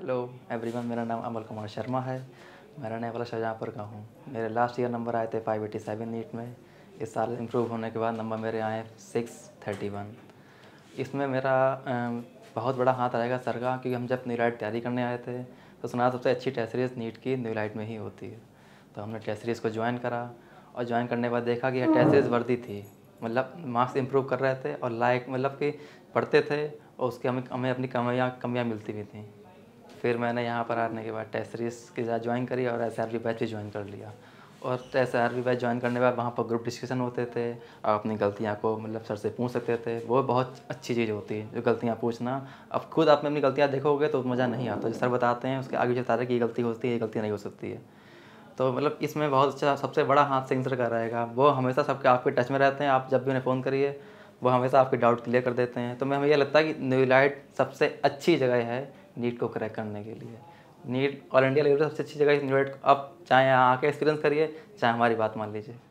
hello everyone मेरा नाम अमल कुमार शर्मा है मैं रहने वाला शाहजहाँपुर का हूँ मेरे लास्ट ईयर नंबर आए थे फाइव एटी सेवन नीट में इस साल इम्प्रूव होने के बाद नंबर मेरे आए सिक्स थर्टी वन इसमें मेरा बहुत बड़ा हाथ आएगा सर का क्योंकि हम जब न्यूलाइट तैयारी करने आए थे तो सुना सबसे अच्छी टेस्ट सीरीज़ नीट की न्यूलाइट में ही होती है तो हमने टेस्ट सीरीज़ को ज्वाइन करा और ज्वाइन करने के बाद देखा कि यह टेस्ट सीरीज़ वर्दी थी मतलब मार्क्स इम्प्रूव कर रहे थे और लाइक मतलब कि पढ़ते थे और उसके हमें हमें अपनी कमियाँ कमियाँ मिलती भी थी फिर मैंने यहाँ पर आने के बाद टेस्ट सीरीज के साथ ज्वाइन करी और एस आर बैच भी ज्वाइन कर लिया और एस आर बैच ज्वाइन करने के बाद वहाँ पर ग्रुप डिस्कशन होते थे आप अपनी गलतियाँ को मतलब सर से पूछ सकते थे वो बहुत अच्छी चीज़ होती है जो गलतियाँ पूछना अब खुद आप में अपनी गलतियाँ देखोगे तो मज़ा नहीं आता जो सर बताते हैं उसके आगे चलता हैं कि ये गलती होती है ये गलती नहीं हो सकती है तो मतलब इसमें बहुत अच्छा सबसे बड़ा हाथ सेंसर का रहेगा वो हमेशा सबके आपके टच में रहते हैं आप जब भी उन्हें फ़ोन करिए वो हमेशा आपके डाउट क्लियर कर देते हैं तो मैं हमें यह लगता है कि न्यूलाइट सबसे अच्छी जगह है नीट को क्रैक करने के लिए नीट ऑल इंडिया लेवल पर सबसे अच्छी जगह न्यूलाइट आप चाहे यहाँ आके एक्सपीरियंस करिए चाहे हमारी बात मान लीजिए